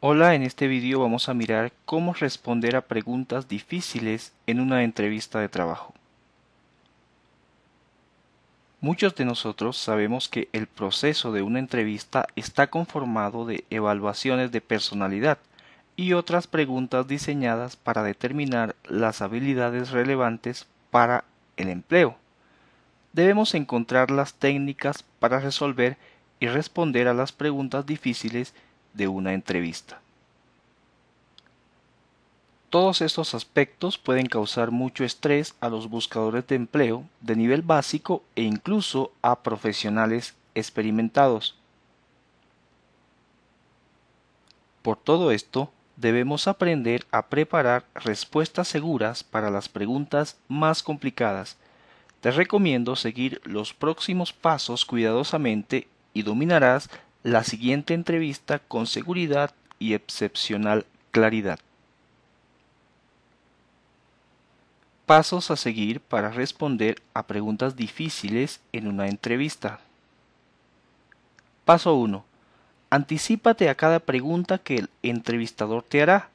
Hola, en este video vamos a mirar cómo responder a preguntas difíciles en una entrevista de trabajo. Muchos de nosotros sabemos que el proceso de una entrevista está conformado de evaluaciones de personalidad y otras preguntas diseñadas para determinar las habilidades relevantes para el empleo. Debemos encontrar las técnicas para resolver y responder a las preguntas difíciles de una entrevista. Todos estos aspectos pueden causar mucho estrés a los buscadores de empleo de nivel básico e incluso a profesionales experimentados. Por todo esto, debemos aprender a preparar respuestas seguras para las preguntas más complicadas. Te recomiendo seguir los próximos pasos cuidadosamente y dominarás la siguiente entrevista con seguridad y excepcional claridad. Pasos a seguir para responder a preguntas difíciles en una entrevista. Paso 1. Anticípate a cada pregunta que el entrevistador te hará.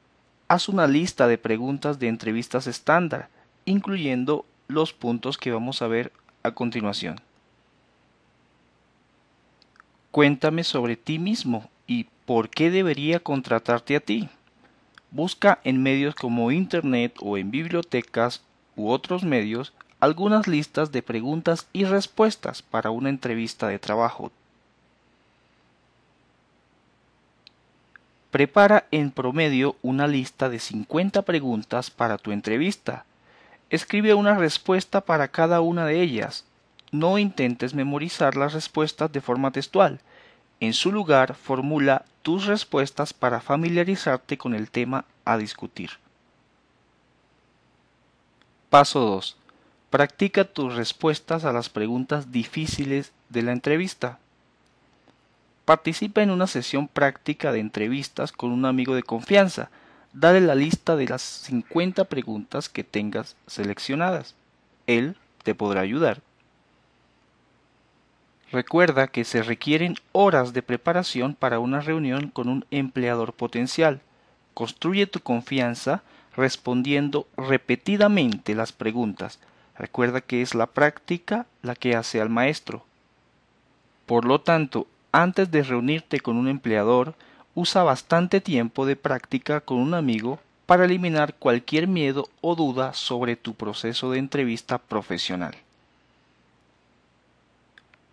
Haz una lista de preguntas de entrevistas estándar, incluyendo los puntos que vamos a ver a continuación. Cuéntame sobre ti mismo y por qué debería contratarte a ti. Busca en medios como Internet o en bibliotecas u otros medios algunas listas de preguntas y respuestas para una entrevista de trabajo. Prepara en promedio una lista de 50 preguntas para tu entrevista. Escribe una respuesta para cada una de ellas no intentes memorizar las respuestas de forma textual. En su lugar, formula tus respuestas para familiarizarte con el tema a discutir. Paso 2. Practica tus respuestas a las preguntas difíciles de la entrevista. Participa en una sesión práctica de entrevistas con un amigo de confianza. Dale la lista de las 50 preguntas que tengas seleccionadas. Él te podrá ayudar. Recuerda que se requieren horas de preparación para una reunión con un empleador potencial. Construye tu confianza respondiendo repetidamente las preguntas. Recuerda que es la práctica la que hace al maestro. Por lo tanto, antes de reunirte con un empleador, usa bastante tiempo de práctica con un amigo para eliminar cualquier miedo o duda sobre tu proceso de entrevista profesional.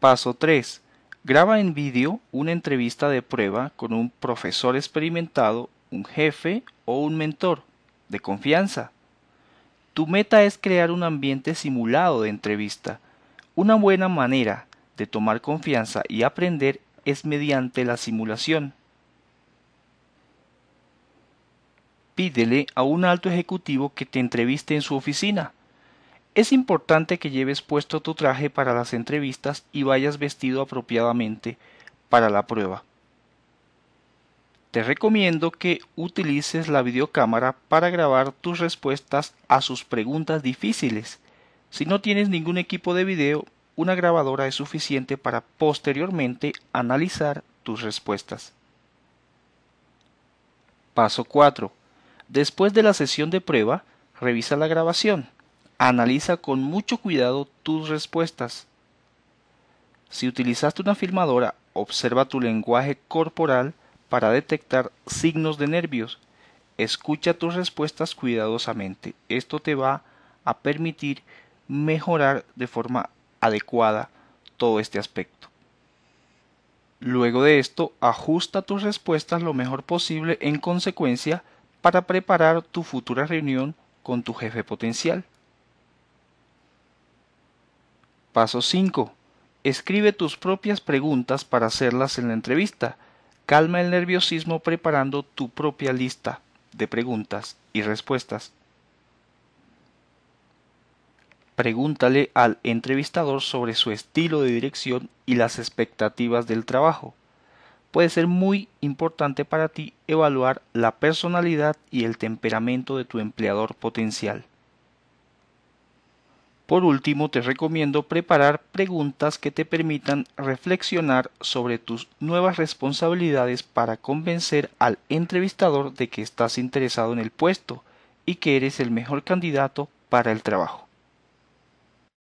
Paso 3. Graba en vídeo una entrevista de prueba con un profesor experimentado, un jefe o un mentor de confianza. Tu meta es crear un ambiente simulado de entrevista. Una buena manera de tomar confianza y aprender es mediante la simulación. Pídele a un alto ejecutivo que te entreviste en su oficina. Es importante que lleves puesto tu traje para las entrevistas y vayas vestido apropiadamente para la prueba. Te recomiendo que utilices la videocámara para grabar tus respuestas a sus preguntas difíciles. Si no tienes ningún equipo de video, una grabadora es suficiente para posteriormente analizar tus respuestas. Paso 4. Después de la sesión de prueba, revisa la grabación. Analiza con mucho cuidado tus respuestas. Si utilizaste una filmadora, observa tu lenguaje corporal para detectar signos de nervios. Escucha tus respuestas cuidadosamente. Esto te va a permitir mejorar de forma adecuada todo este aspecto. Luego de esto, ajusta tus respuestas lo mejor posible en consecuencia para preparar tu futura reunión con tu jefe potencial. Paso 5. Escribe tus propias preguntas para hacerlas en la entrevista. Calma el nerviosismo preparando tu propia lista de preguntas y respuestas. Pregúntale al entrevistador sobre su estilo de dirección y las expectativas del trabajo. Puede ser muy importante para ti evaluar la personalidad y el temperamento de tu empleador potencial. Por último, te recomiendo preparar preguntas que te permitan reflexionar sobre tus nuevas responsabilidades para convencer al entrevistador de que estás interesado en el puesto y que eres el mejor candidato para el trabajo.